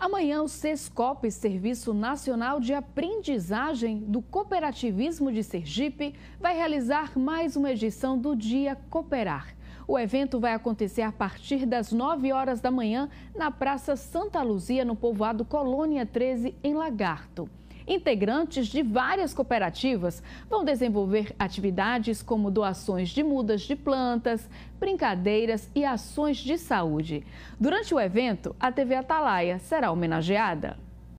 Amanhã, o SESCOP, Serviço Nacional de Aprendizagem do Cooperativismo de Sergipe, vai realizar mais uma edição do Dia Cooperar. O evento vai acontecer a partir das 9 horas da manhã na Praça Santa Luzia, no povoado Colônia 13, em Lagarto integrantes de várias cooperativas vão desenvolver atividades como doações de mudas de plantas, brincadeiras e ações de saúde. Durante o evento, a TV Atalaia será homenageada.